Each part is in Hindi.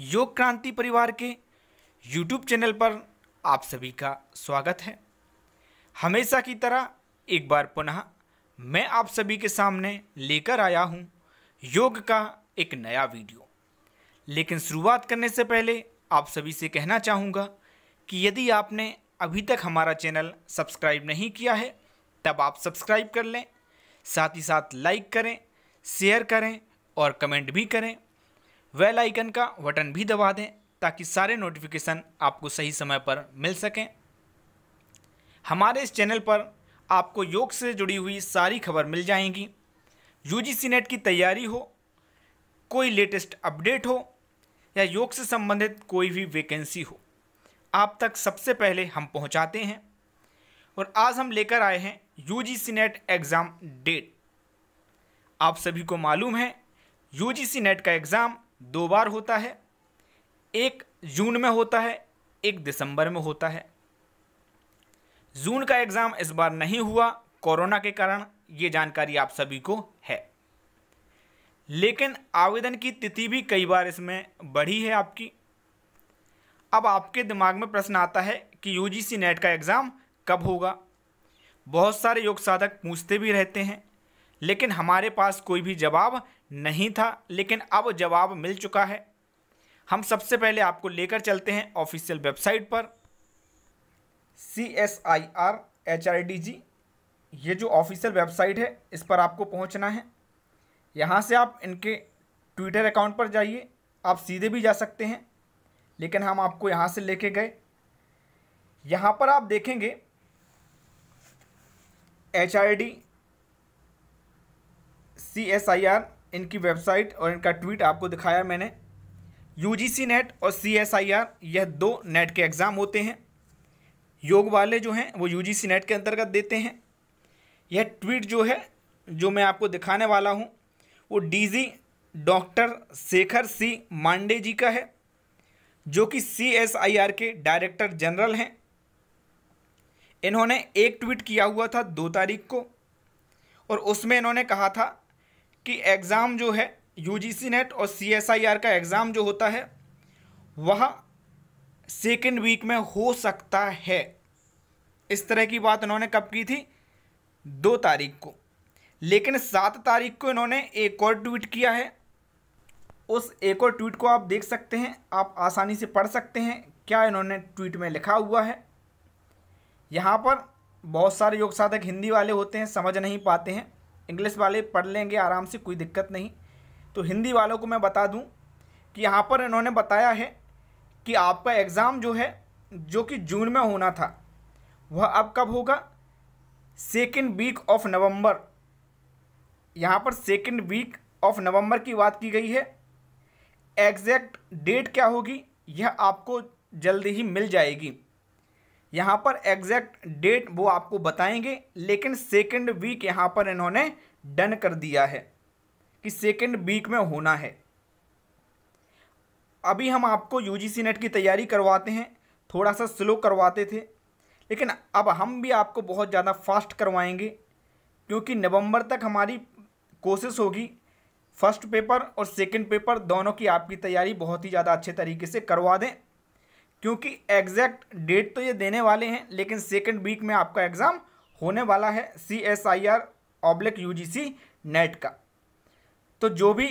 योग क्रांति परिवार के यूट्यूब चैनल पर आप सभी का स्वागत है हमेशा की तरह एक बार पुनः मैं आप सभी के सामने लेकर आया हूँ योग का एक नया वीडियो लेकिन शुरुआत करने से पहले आप सभी से कहना चाहूँगा कि यदि आपने अभी तक हमारा चैनल सब्सक्राइब नहीं किया है तब आप सब्सक्राइब कर लें साथ ही साथ लाइक करें शेयर करें और कमेंट भी करें वेल आइकन का बटन भी दबा दें ताकि सारे नोटिफिकेशन आपको सही समय पर मिल सकें हमारे इस चैनल पर आपको योग से जुड़ी हुई सारी खबर मिल जाएंगी यूजीसी नेट की तैयारी हो कोई लेटेस्ट अपडेट हो या योग से संबंधित कोई भी वैकेंसी हो आप तक सबसे पहले हम पहुंचाते हैं और आज हम लेकर आए हैं यूजीसी नेट एग्ज़ाम डेट आप सभी को मालूम है यूजीसी नेट का एग्ज़ाम दो बार होता है एक जून में होता है एक दिसंबर में होता है जून का एग्ज़ाम इस बार नहीं हुआ कोरोना के कारण ये जानकारी आप सभी को है लेकिन आवेदन की तिथि भी कई बार इसमें बढ़ी है आपकी अब आपके दिमाग में प्रश्न आता है कि यूजीसी नेट का एग्ज़ाम कब होगा बहुत सारे योग साधक पूछते भी रहते हैं लेकिन हमारे पास कोई भी जवाब नहीं था लेकिन अब जवाब मिल चुका है हम सबसे पहले आपको लेकर चलते हैं ऑफिशियल वेबसाइट पर C S I R H R D G ये जो ऑफिशियल वेबसाइट है इस पर आपको पहुंचना है यहाँ से आप इनके ट्विटर अकाउंट पर जाइए आप सीधे भी जा सकते हैं लेकिन हम आपको यहाँ से लेके गए यहाँ पर आप देखेंगे H I D C S I R इनकी वेबसाइट और इनका ट्वीट आपको दिखाया मैंने यू जी सी नेट और सी एस आई आर यह दो नेट के एग्ज़ाम होते हैं योग वाले जो हैं वो यू जी सी नेट के अंतर्गत देते हैं यह ट्वीट जो है जो मैं आपको दिखाने वाला हूँ वो जी डॉक्टर शेखर सी मांडे जी का है जो कि सी एस आई आर के डायरेक्टर जनरल हैं इन्होंने एक ट्वीट किया हुआ था दो तारीख को और उसमें इन्होंने कहा था कि एग्ज़ाम जो है यूजीसी नेट और सीएसआईआर का एग्ज़ाम जो होता है वह सेकेंड वीक में हो सकता है इस तरह की बात इन्होंने कब की थी दो तारीख को लेकिन सात तारीख को इन्होंने एक और ट्वीट किया है उस एक और ट्वीट को आप देख सकते हैं आप आसानी से पढ़ सकते हैं क्या इन्होंने ट्वीट में लिखा हुआ है यहाँ पर बहुत सारे योग साधक हिंदी वाले होते हैं समझ नहीं पाते हैं इंग्लिश वाले पढ़ लेंगे आराम से कोई दिक्कत नहीं तो हिंदी वालों को मैं बता दूं कि यहाँ पर इन्होंने बताया है कि आपका एग्ज़ाम जो है जो कि जून में होना था वह अब कब होगा सेकेंड वीक ऑफ नवंबर यहाँ पर सेकेंड वीक ऑफ नवंबर की बात की गई है एग्जैक्ट डेट क्या होगी यह आपको जल्दी ही मिल जाएगी यहाँ पर एग्जैक्ट डेट वो आपको बताएंगे लेकिन सेकेंड वीक यहाँ पर इन्होंने डन कर दिया है कि सेकेंड वीक में होना है अभी हम आपको यू जी नेट की तैयारी करवाते हैं थोड़ा सा स्लो करवाते थे लेकिन अब हम भी आपको बहुत ज़्यादा फास्ट करवाएंगे क्योंकि नवंबर तक हमारी कोशिश होगी फर्स्ट पेपर और सेकंड पेपर दोनों की आपकी तैयारी बहुत ही ज़्यादा अच्छे तरीके से करवा दें क्योंकि एग्जैक्ट डेट तो ये देने वाले हैं लेकिन सेकेंड वीक में आपका एग्ज़ाम होने वाला है C S I R oblique U G C NET का तो जो भी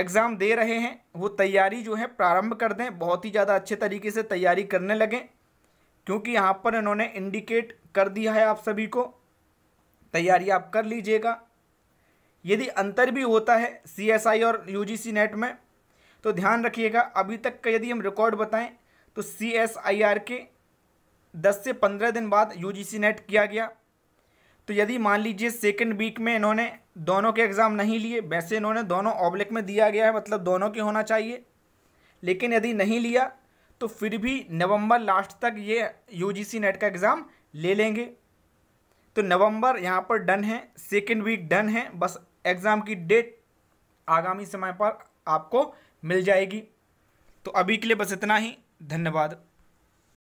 एग्ज़ाम दे रहे हैं वो तैयारी जो है प्रारंभ कर दें बहुत ही ज़्यादा अच्छे तरीके से तैयारी करने लगें क्योंकि यहाँ पर इन्होंने इंडिकेट कर दिया है आप सभी को तैयारी आप कर लीजिएगा यदि अंतर भी होता है सी एस आई और यू जी सी नेट में तो ध्यान रखिएगा अभी तक का यदि हम रिकॉर्ड बताएं तो सी एस आई आर के दस से पंद्रह दिन बाद यू जी सी नेट किया गया तो यदि मान लीजिए सेकेंड वीक में इन्होंने दोनों के एग्ज़ाम नहीं लिए वैसे इन्होंने दोनों ऑब्लिक में दिया गया है मतलब दोनों के होना चाहिए लेकिन यदि नहीं लिया तो फिर भी नवंबर लास्ट तक ये यू जी सी नेट का एग्ज़ाम ले लेंगे तो नवंबर यहाँ पर डन है सेकेंड वीक डन है बस एग्ज़ाम की डेट आगामी समय पर आपको मिल जाएगी तो अभी के लिए बस इतना ही धन्यवाद